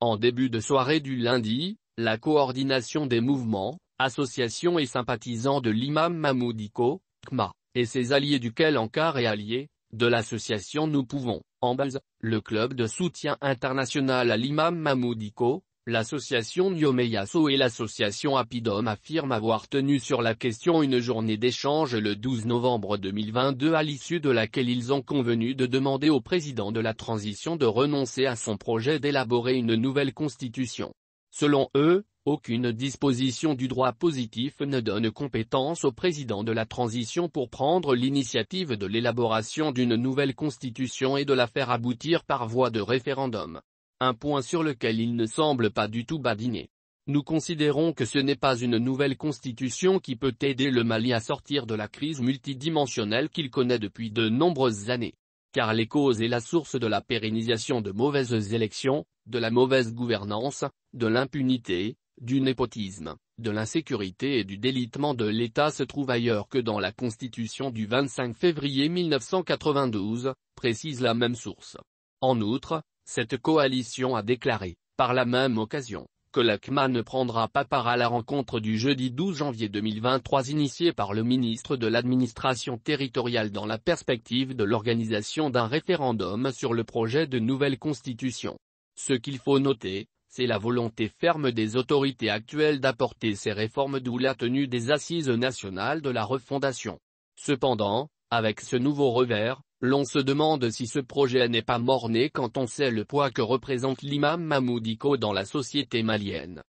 En début de soirée du lundi, la coordination des mouvements, associations et sympathisants de l'imam Mahmoudiko, KMA, et ses alliés duquel Ankara et allié, de l'association Nous Pouvons, en base, le club de soutien international à l'imam Mahmoudiko, L'association Nyomeyaso et l'association Apidom affirment avoir tenu sur la question une journée d'échange le 12 novembre 2022 à l'issue de laquelle ils ont convenu de demander au président de la transition de renoncer à son projet d'élaborer une nouvelle constitution. Selon eux, aucune disposition du droit positif ne donne compétence au président de la transition pour prendre l'initiative de l'élaboration d'une nouvelle constitution et de la faire aboutir par voie de référendum un point sur lequel il ne semble pas du tout badiner. Nous considérons que ce n'est pas une nouvelle constitution qui peut aider le Mali à sortir de la crise multidimensionnelle qu'il connaît depuis de nombreuses années. Car les causes et la source de la pérennisation de mauvaises élections, de la mauvaise gouvernance, de l'impunité, du népotisme, de l'insécurité et du délitement de l'État se trouvent ailleurs que dans la Constitution du 25 février 1992, précise la même source. En outre, cette coalition a déclaré, par la même occasion, que l'ACMA ne prendra pas part à la rencontre du jeudi 12 janvier 2023 initiée par le ministre de l'administration territoriale dans la perspective de l'organisation d'un référendum sur le projet de nouvelle constitution. Ce qu'il faut noter, c'est la volonté ferme des autorités actuelles d'apporter ces réformes d'où la tenue des assises nationales de la refondation. Cependant, avec ce nouveau revers, l'on se demande si ce projet n'est pas mort-né quand on sait le poids que représente l'imam Mahmoud dans la société malienne.